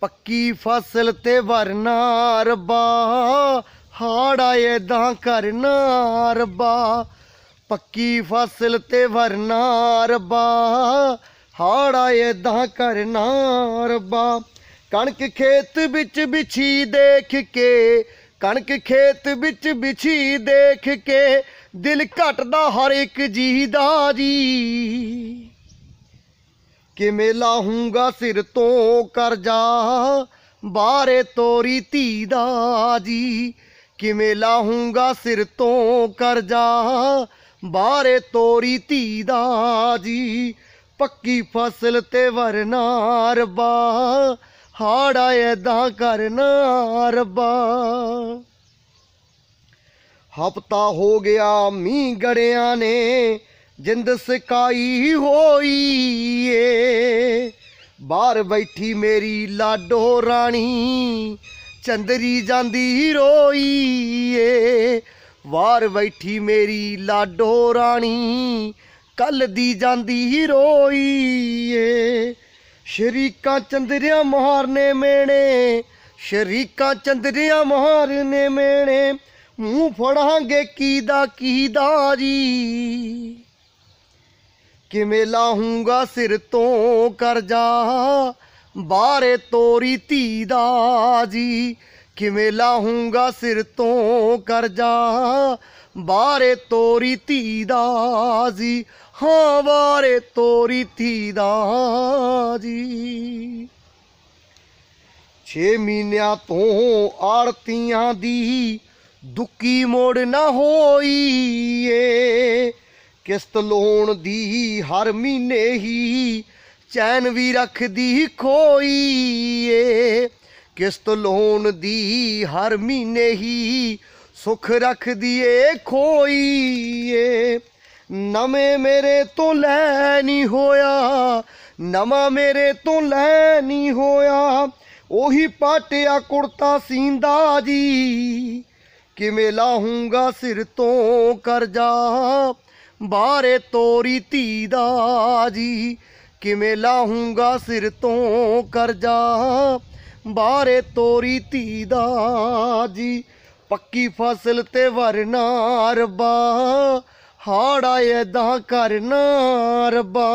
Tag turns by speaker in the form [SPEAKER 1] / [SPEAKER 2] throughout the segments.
[SPEAKER 1] ਪੱਕੀ ਫਸਲ ਤੇ ਵਰਨਾ ਰਬਾ ਹਾੜਾ ਏਦਾਂ ਕਰਨਾ ਰਬਾ ਪੱਕੀ ਫਸਲ ਤੇ ਵਰਨਾ ਰਬਾ ਹਾੜਾ ਏਦਾਂ ਕਰਨਾ ਰਬਾ ਕਣਕ ਖੇਤ ਵਿੱਚ ਵਿਛੀ ਦੇਖ ਕੇ ਕਣਕ ਖੇਤ ਵਿੱਚ ਵਿਛੀ ਦੇਖ ਕੇ ਦਿਲ ਘਟਦਾ ਹਰ ਇੱਕ ਜੀ ਦਾ ਜੀ ਕਿਵੇਂ ਲਾਹੂੰਗਾ ਸਿਰ ਤੋਂ ਕਰਜ਼ਾ ਬਾਰੇ ਤੋਰੀ ਧੀ ਦਾ ਜੀ ਕਿਵੇਂ ਲਾਹੂੰਗਾ ਸਿਰ ਤੋਂ ਕਰਜ਼ਾ ਬਾਰੇ ਤੋਰੀ ਧੀ ਦਾ ਜੀ ਪੱਕੀ ਫਸਲ ਤੇ ਵਰਨਾ ਰਬਾ ਹਾੜਾ ਐਦਾਂ ਕਰਨਾ ਰਬਾ ਹਫਤਾ ਹੋ ਗਿਆ ਮੀਂਹ ਗੜਿਆਂ ਨੇ ਜਿੰਦ ਸਕਾਈ ਹੋਈ ਏ ਬਾਹਰ ਬੈਠੀ ਮੇਰੀ ਲਾਡੋ ਰਾਣੀ ਚੰਦਰੀ ਜਾਂਦੀ ਰੋਈ ਏ ਬਾਹਰ ਬੈਠੀ ਮੇਰੀ ਲਾਡੋ ਰਾਣੀ ਕੱਲ ਦੀ ਜਾਂਦੀ ਰੋਈ ਏ ਸ਼ਰੀਕਾਂ ਚੰਦਰਿਆ ਮਾਰਨੇ ਮੇਣੇ ਸ਼ਰੀਕਾਂ ਚੰਦਰਿਆ ਮਾਰਨੇ ਮੇਣੇ ਮੂੰਹ ਫੜਾਂਗੇ ਕੀ ਦਾ ਕੀ ਦਾਰੀ ਕਿਵੇਂ ਲਾਹੂੰਗਾ ਸਿਰ ਤੋਂ ਕਰਜ਼ਾ ਬਾਰੇ ਤੋਰੀ ਧੀ ਦਾ ਜੀ ਕਿਵੇਂ ਲਾਹੂੰਗਾ ਸਿਰ ਤੋਂ ਕਰਜ਼ਾ ਬਾਰੇ ਤੋਰੀ ਧੀ ਦਾ ਜੀ ਹਾਂ ਬਾਰੇ ਤੋਰੀ ਧੀ ਦਾ ਜੀ 6 ਮਹੀਨਿਆਂ ਤੋਂ ਆੜਤੀਆਂ ਦੀ ਦੁੱਕੀ ਮੋੜ ਨਾ ਹੋਈ ਏ ਕਿਸ਼ਤ ਲੋਣ ਦੀ ਹਰ ਮਹੀਨੇ ਹੀ ਚੈਨ ਵੀ ਰੱਖਦੀ ਖੋਈ ਏ ਕਿਸ਼ਤ ਲੋਣ ਦੀ ਹਰ ਮਹੀਨੇ ਹੀ ਸੁਖ ਰੱਖਦੀ ਏ ਖੋਈ ਏ ਨਵੇਂ ਮੇਰੇ ਤੋਂ ਲੈ ਨਹੀਂ ਹੋਇਆ ਨਵਾਂ ਮੇਰੇ ਤੋਂ ਲੈ ਨਹੀਂ ਹੋਇਆ ਉਹੀ ਪਾਟਿਆ ਕੁੜਤਾ ਸੀਂਦਾ ਜੀ ਕਿਵੇਂ ਲਾਹੂੰਗਾ ਸਿਰ ਤੋਂ ਕਰਜ਼ਾ ਬਾਰੇ ਤੋਰੀ ਧੀ ਦਾ ਜੀ ਕਿਵੇਂ ਲਾਹੂੰਗਾ ਸਿਰ ਤੋਂ ਕਰਜ਼ਾ ਬਾਰੇ ਤੋਰੀ ਧੀ ਦਾ ਜੀ ਪੱਕੀ ਫਸਲ ਤੇ ਵਰਨਾ ਰਬਾ ਹਾੜਾ ਐਦਾਂ ਕਰਨਾ ਰਬਾ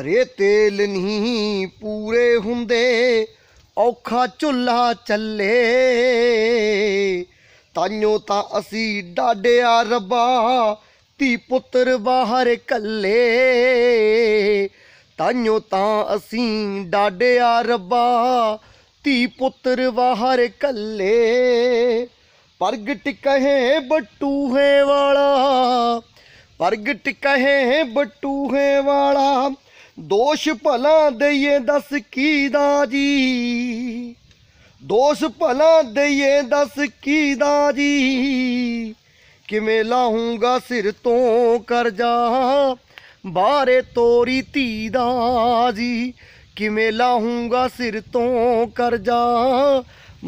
[SPEAKER 1] ਅਰੇ ਤੇਲ ਨਹੀਂ ਪੂਰੇ ਹੁੰਦੇ ਔਖਾ ਚੁੱਲਾ ਚੱਲੇ ਤਾਈਓ ਤਾਂ ਅਸੀਂ ਡਾਡਿਆ ਰੱਬਾ ਧੀ ਪੁੱਤਰ ਬਾਹਰ ਕੱਲੇ ਤਾਈਓ ਤਾਂ ਅਸੀਂ ਡਾਡਿਆ ਰੱਬਾ ਧੀ ਪੁੱਤਰ ਬਾਹਰ ਕੱਲੇ ਪ੍ਰਗਟ ਕਹੇ ਬਟੂਹੇ ਵਾਲਾ ਪ੍ਰਗਟ ਕਹੇ ਬਟੂਹੇ ਵਾਲਾ ਦੋਸ਼ ਭਲਾ ਦਈਏ ਦੱਸ ਕੀ ਦਾ ਜੀ ਦੋਸ਼ ਭਲਾ ਦਈਏ ਦੱਸ ਕੀ ਦਾ ਜੀ ਕਿਵੇਂ ਲਾਹੂੰਗਾ ਸਿਰ ਤੋਂ ਕਰਜ਼ਾ ਬਾਰੇ ਤੋਰੀ ਧੀ ਦਾ ਜੀ ਕਿਵੇਂ ਲਾਹੂੰਗਾ ਸਿਰ ਤੋਂ ਕਰਜ਼ਾ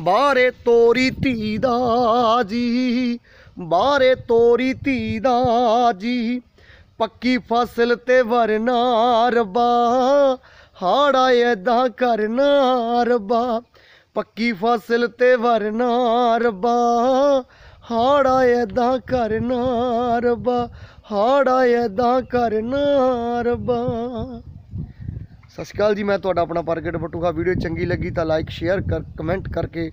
[SPEAKER 1] ਬਾਰੇ ਤੋਰੀ ਧੀ ਦਾ ਜੀ ਬਾਰੇ ਤੋਰੀ ਧੀ ਦਾ ਜੀ ਪੱਕੀ ਫਸਲ ਤੇ ਵਰਨਾ ਰਬਾ ਹਾੜਾ ਐਦਾਂ ਕਰਨਾ ਰਬਾ ਪੱਕੀ ਫਸਲ ਤੇ ਵਰਨਾ ਰਬਾ ਹਾੜਾ ਐਦਾਂ ਕਰਨਾ ਰਬਾ ਹਾੜਾ ਐਦਾਂ ਕਰਨਾ ਰਬਾ ਸਸਕਾਲ ਜੀ ਮੈਂ ਤੁਹਾਡਾ ਆਪਣਾ ਪਰਗਟ ਬਟੂਹਾ ਵੀਡੀਓ ਚੰਗੀ ਲੱਗੀ ਤਾਂ ਲਾਈਕ ਸ਼ੇਅਰ ਕਰ ਕਮੈਂਟ ਕਰਕੇ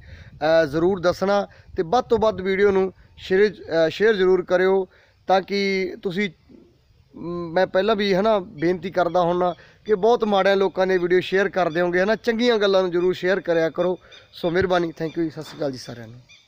[SPEAKER 1] ਜ਼ਰੂਰ ਦੱਸਣਾ ਤੇ ਵੱਧ ਤੋਂ ਵੱਧ ਵੀਡੀਓ ਨੂੰ ਸ਼ੇਅਰ ਜ਼ਰੂਰ ਕਰਿਓ ਤਾਂ ਕਿ ਤੁਸੀਂ ਮੈਂ ਪਹਿਲਾਂ ਵੀ ਹਨਾ ਬੇਨਤੀ ਕਰਦਾ ਹੁਣ ਕਿ ਬਹੁਤ ਮਾੜਿਆਂ ਲੋਕਾਂ ਨੇ ਵੀਡੀਓ ਸ਼ੇਅਰ ਕਰਦੇ ਹੋਗੇ ਹਨਾ ਚੰਗੀਆਂ ਗੱਲਾਂ ਨੂੰ ਜਰੂਰ ਸ਼ੇਅਰ ਕਰਿਆ ਕਰੋ ਸੋ ਮਿਹਰਬਾਨੀ ਥੈਂਕ ਯੂ ਜੀ ਸਤਿ ਸ਼੍ਰੀ ਅਕਾਲ ਜੀ ਸਾਰਿਆਂ ਨੂੰ